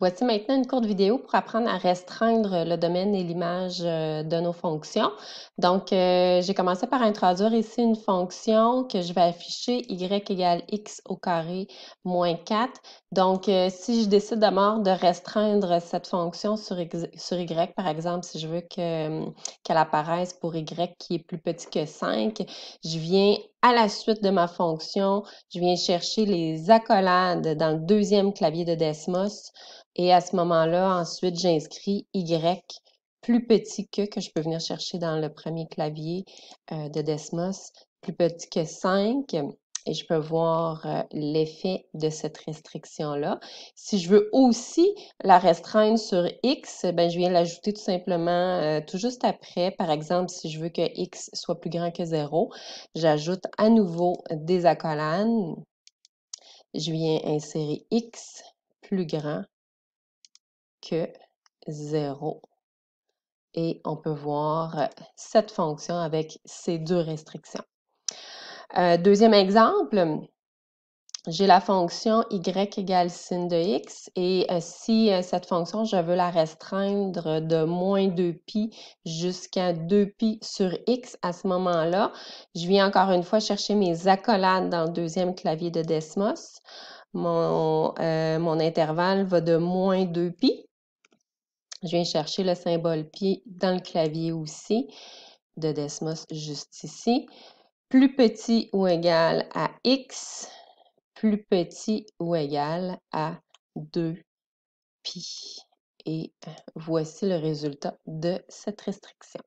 Voici maintenant une courte vidéo pour apprendre à restreindre le domaine et l'image euh, de nos fonctions. Donc, euh, j'ai commencé par introduire ici une fonction que je vais afficher y égale x au carré moins 4. Donc, euh, si je décide d'abord de restreindre cette fonction sur, sur y, par exemple, si je veux qu'elle apparaisse pour y qui est plus petit que 5, je viens à la suite de ma fonction, je viens chercher les accolades dans le deuxième clavier de Desmos. Et à ce moment-là, ensuite, j'inscris Y plus petit que, que je peux venir chercher dans le premier clavier euh, de Desmos, plus petit que 5 et je peux voir euh, l'effet de cette restriction-là. Si je veux aussi la restreindre sur X, ben, je viens l'ajouter tout simplement euh, tout juste après. Par exemple, si je veux que X soit plus grand que 0, j'ajoute à nouveau des accolades. Je viens insérer X plus grand que 0. Et on peut voir euh, cette fonction avec ces deux restrictions. Euh, deuxième exemple, j'ai la fonction y égale sin de x et euh, si euh, cette fonction, je veux la restreindre de moins 2pi jusqu'à 2pi sur x à ce moment-là, je viens encore une fois chercher mes accolades dans le deuxième clavier de Desmos. Mon, intervalle va de moins 2pi. Je viens chercher le symbole pi dans le clavier aussi de Desmos juste ici plus petit ou égal à x plus petit ou égal à 2pi. Et voici le résultat de cette restriction.